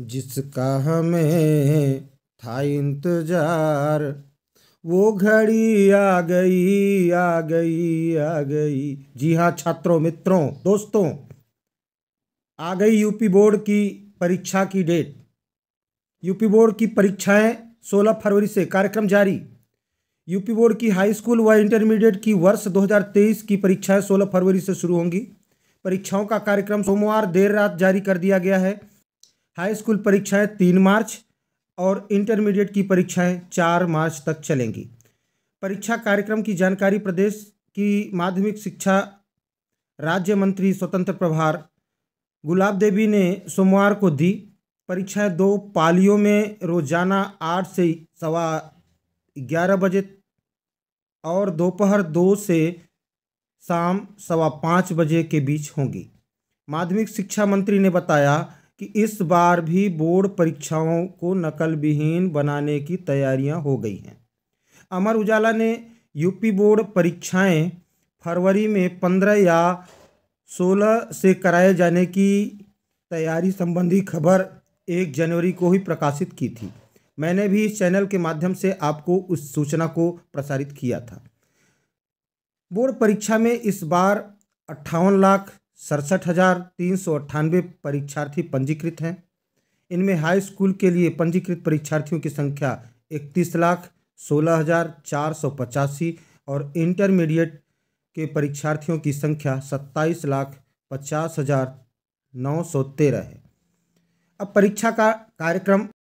जिसका हमें था इंतजार वो घड़ी आ गई आ गई आ गई जी हाँ छात्रों मित्रों दोस्तों आ गई यूपी बोर्ड की परीक्षा की डेट यूपी बोर्ड की परीक्षाएं 16 फरवरी से कार्यक्रम जारी यूपी बोर्ड की हाई स्कूल व इंटरमीडिएट की वर्ष 2023 की परीक्षाएं 16 फरवरी से शुरू होंगी परीक्षाओं का कार्यक्रम सोमवार देर रात जारी कर दिया गया है हाई स्कूल परीक्षाएं तीन मार्च और इंटरमीडिएट की परीक्षाएं चार मार्च तक चलेंगी परीक्षा कार्यक्रम की जानकारी प्रदेश की माध्यमिक शिक्षा राज्य मंत्री स्वतंत्र प्रभार गुलाब देवी ने सोमवार को दी परीक्षाएं दो पालियों में रोजाना आठ से सवा ग्यारह बजे और दोपहर दो से शाम सवा पाँच बजे के बीच होंगी माध्यमिक शिक्षा मंत्री ने बताया कि इस बार भी बोर्ड परीक्षाओं को नकल विहीन बनाने की तैयारियां हो गई हैं अमर उजाला ने यूपी बोर्ड परीक्षाएं फरवरी में पंद्रह या सोलह से कराए जाने की तैयारी संबंधी खबर एक जनवरी को ही प्रकाशित की थी मैंने भी इस चैनल के माध्यम से आपको उस सूचना को प्रसारित किया था बोर्ड परीक्षा में इस बार अट्ठावन लाख सड़सठ हज़ार तीन सौ अट्ठानवे परीक्षार्थी पंजीकृत हैं इनमें हाई स्कूल के लिए पंजीकृत परीक्षार्थियों की संख्या इकतीस लाख सोलह हज़ार चार सौ पचासी और इंटरमीडिएट के परीक्षार्थियों की संख्या सत्ताईस लाख पचास हज़ार नौ सौ तेरह है अब परीक्षा का कार्यक्रम